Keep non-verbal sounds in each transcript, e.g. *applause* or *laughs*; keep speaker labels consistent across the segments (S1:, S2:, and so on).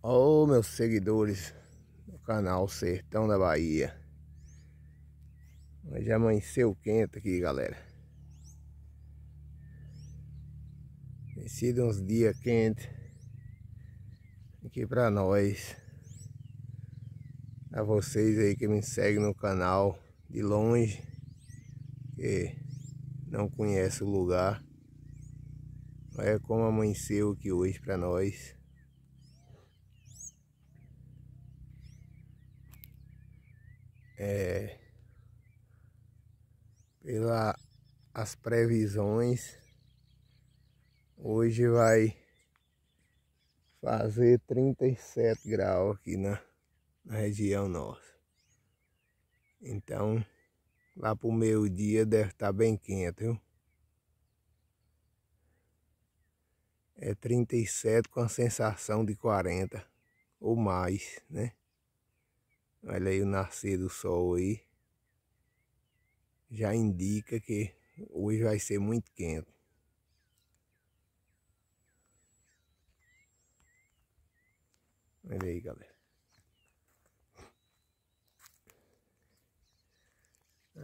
S1: Olá oh, meus seguidores do canal Sertão da Bahia Já é amanheceu quente aqui galera Tem sido uns dias quentes Aqui pra nós A vocês aí que me seguem no canal de longe Que não conhece o lugar Olha como amanheceu aqui hoje pra nós é, pela as previsões, hoje vai fazer 37 graus aqui na, na região nossa. Então, lá pro meio-dia deve estar tá bem quente, viu? É 37 com a sensação de 40 ou mais, né? Olha aí o nascer do sol aí. Já indica que hoje vai ser muito quente. Olha aí, galera.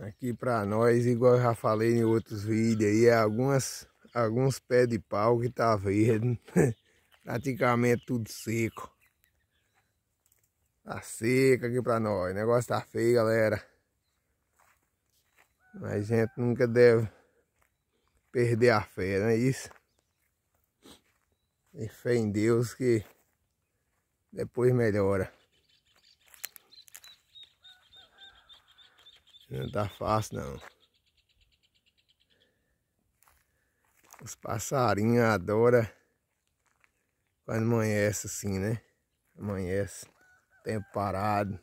S1: Aqui para nós, igual eu já falei em outros vídeos aí, é algumas, alguns pés de pau que tá verde. *laughs* Praticamente tudo seco. Tá seca aqui pra nós. O negócio tá feio, galera. Mas a gente nunca deve perder a fé, não é isso? E fé em Deus que depois melhora. Não tá fácil não. Os passarinhos adoram quando amanhece assim, né? Amanhece tempo parado.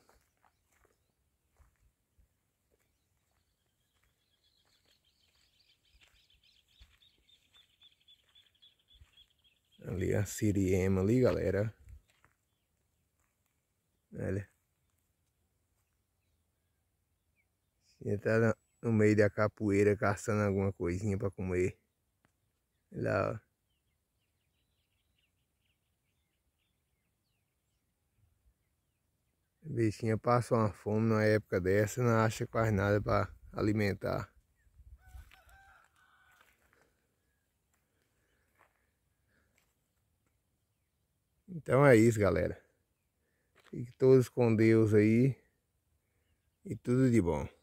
S1: Ali a siriema ali, galera. Olha. Entrar tá no meio da capoeira caçando alguma coisinha pra comer. Lá, ó. Bichinha passa uma fome na época dessa, não acha quase nada para alimentar. Então é isso, galera. fique todos com Deus aí. E tudo de bom.